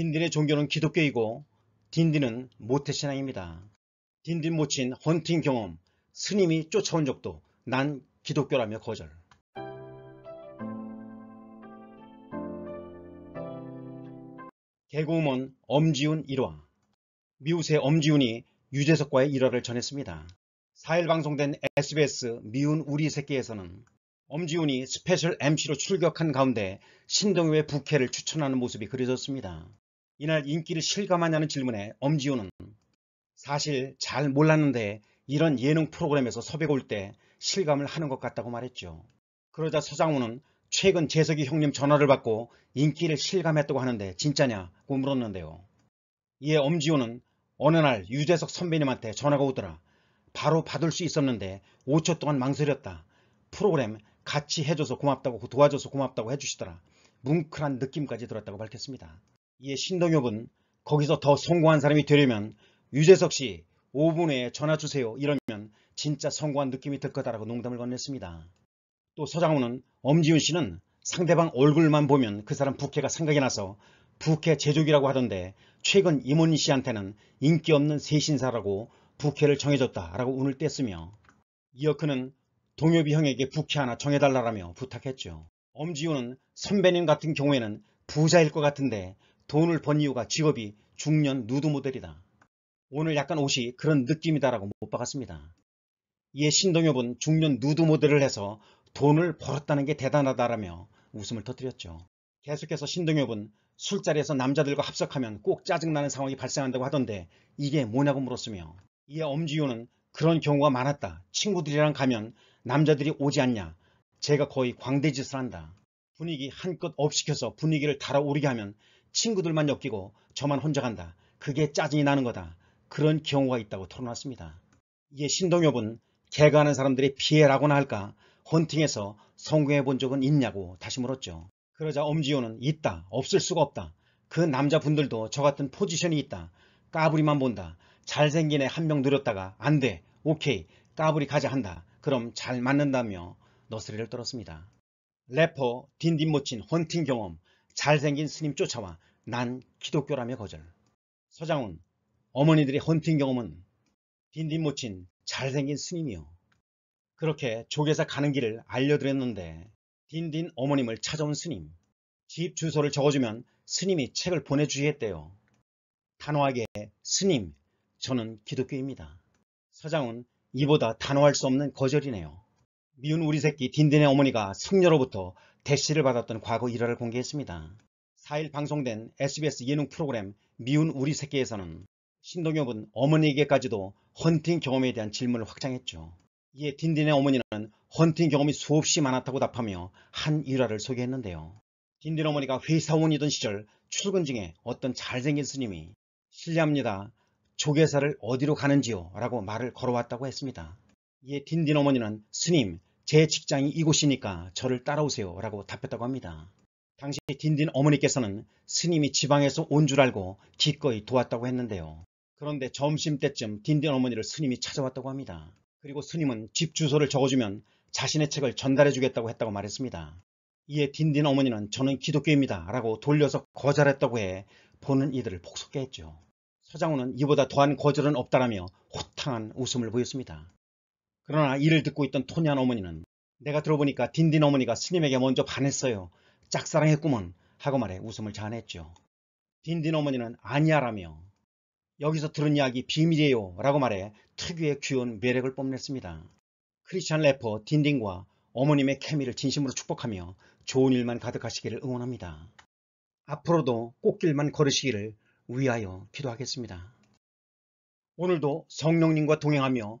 딘딘의 종교는 기독교이고 딘딘은 모태신앙입니다. 딘딘 모친 헌팅 경험, 스님이 쫓아온 적도 난 기독교라며 거절. 개그우먼 엄지훈 1화 미우새 엄지훈이 유재석과의 일화를 전했습니다. 4일 방송된 SBS 미운 우리 새끼에서는 엄지훈이 스페셜 MC로 출격한 가운데 신동엽의 부캐를 추천하는 모습이 그려졌습니다. 이날 인기를 실감하냐는 질문에 엄지우는 사실 잘 몰랐는데 이런 예능 프로그램에서 섭외가 올때 실감을 하는 것 같다고 말했죠. 그러자 서장훈은 최근 재석이 형님 전화를 받고 인기를 실감했다고 하는데 진짜냐고 물었는데요. 이에 엄지호는 어느 날 유재석 선배님한테 전화가 오더라. 바로 받을 수 있었는데 5초 동안 망설였다. 프로그램 같이 해줘서 고맙다고 도와줘서 고맙다고 해주시더라. 뭉클한 느낌까지 들었다고 밝혔습니다. 이에 신동엽은 거기서 더 성공한 사람이 되려면 유재석 씨 5분 후에 전화 주세요 이러면 진짜 성공한 느낌이 들 거다라고 농담을 건넸습니다. 또 서장훈은 엄지훈 씨는 상대방 얼굴만 보면 그 사람 부캐가 생각이 나서 부캐 제조기라고 하던데 최근 임원희 씨한테는 인기 없는 세신사라고 부캐를 정해줬다라고 운을 뗐으며 이어그는 동엽이 형에게 부캐 하나 정해달라며 부탁했죠. 엄지훈은 선배님 같은 경우에는 부자일 것 같은데 돈을 번 이유가 직업이 중년 누드 모델이다. 오늘 약간 옷이 그런 느낌이다라고 못 박았습니다. 이에 신동엽은 중년 누드 모델을 해서 돈을 벌었다는 게 대단하다라며 웃음을 터뜨렸죠. 계속해서 신동엽은 술자리에서 남자들과 합석하면 꼭 짜증나는 상황이 발생한다고 하던데 이게 뭐냐고 물었으며 이에 엄지효는 그런 경우가 많았다. 친구들이랑 가면 남자들이 오지 않냐. 제가 거의 광대짓을 한다. 분위기 한껏 업시켜서 분위기를 달아오르게 하면 친구들만 엮이고 저만 혼자 간다. 그게 짜증이 나는 거다. 그런 경우가 있다고 털어놨습니다. 이에 신동엽은 개가하는 사람들이 피해라고나 할까 헌팅에서 성공해 본 적은 있냐고 다시 물었죠. 그러자 엄지호는 있다. 없을 수가 없다. 그 남자분들도 저 같은 포지션이 있다. 까불이만 본다. 잘생긴 애 한명 늘렸다가 안 돼. 오케이. 까불이 가자 한다. 그럼 잘 맞는다며 너스리를 떨었습니다. 래퍼 딘딘모친 헌팅 경험 잘생긴 스님 쫓아와 난 기독교라며 거절. 서장훈 어머니들이 헌팅 경험은 딘딘 못친 잘생긴 스님이요. 그렇게 조계사 가는 길을 알려드렸는데 딘딘 어머님을 찾아온 스님. 집 주소를 적어주면 스님이 책을 보내주시겠대요. 단호하게 스님 저는 기독교입니다. 서장훈 이보다 단호할 수 없는 거절이네요. 미운 우리 새끼 딘딘의 어머니가 성녀로부터 대시를 받았던 과거 일화를 공개했습니다. 4일 방송된 SBS 예능 프로그램 미운 우리 새끼에서는 신동엽은 어머니에게까지도 헌팅 경험에 대한 질문을 확장했죠. 이에 딘딘의 어머니는 헌팅 경험이 수없이 많았다고 답하며 한 일화를 소개했는데요. 딘딘 어머니가 회사원이던 시절 출근 중에 어떤 잘생긴 스님이 실례합니다. 조계사를 어디로 가는지요? 라고 말을 걸어왔다고 했습니다. 이에 딘딘 어머니는 스님, 제 직장이 이곳이니까 저를 따라오세요 라고 답했다고 합니다. 당시 딘딘 어머니께서는 스님이 지방에서 온 줄 알고 기꺼이 도왔다고 했는데요. 그런데 점심때쯤 딘딘 어머니를 스님이 찾아왔다고 합니다. 그리고 스님은 집 주소를 적어주면 자신의 책을 전달해주겠다고 했다고 말했습니다. 이에 딘딘 어머니는 저는 기독교입니다 라고 돌려서 거절했다고 해 보는 이들을 폭속해 했죠. 서장훈은 이보다 더한 거절은 없다라며 호탕한 웃음을 보였습니다. 그러나 이를 듣고 있던 토니안 어머니는 내가 들어보니까 딘딘 어머니가 스님에게 먼저 반했어요. 짝사랑했구먼 하고 말해 웃음을 자아냈죠. 딘딘 어머니는 아니야라며 여기서 들은 이야기 비밀이에요 라고 말해 특유의 귀여운 매력을 뽐냈습니다. 크리스찬 래퍼 딘딘과 어머님의 케미를 진심으로 축복하며 좋은 일만 가득하시기를 응원합니다. 앞으로도 꽃길만 걸으시기를 위하여 기도하겠습니다. 오늘도 성령님과 동행하며